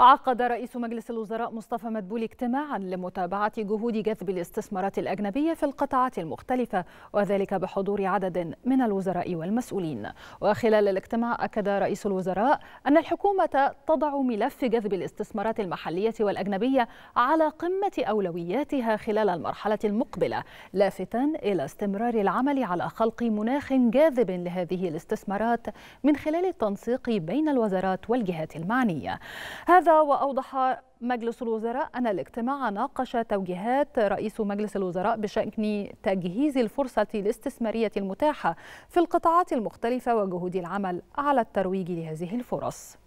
عقد رئيس مجلس الوزراء مصطفى مدبولي اجتماعا لمتابعة جهود جذب الاستثمارات الأجنبية في القطاعات المختلفة وذلك بحضور عدد من الوزراء والمسؤولين وخلال الاجتماع أكد رئيس الوزراء أن الحكومة تضع ملف جذب الاستثمارات المحلية والأجنبية على قمة أولوياتها خلال المرحلة المقبلة لافتا إلى استمرار العمل على خلق مناخ جاذب لهذه الاستثمارات من خلال التنسيق بين الوزارات والجهات المعنية هذا هذا وأوضح مجلس الوزراء أن الاجتماع ناقش توجيهات رئيس مجلس الوزراء بشأن تجهيز الفرصة الاستثمارية المتاحة في القطاعات المختلفة وجهود العمل على الترويج لهذه الفرص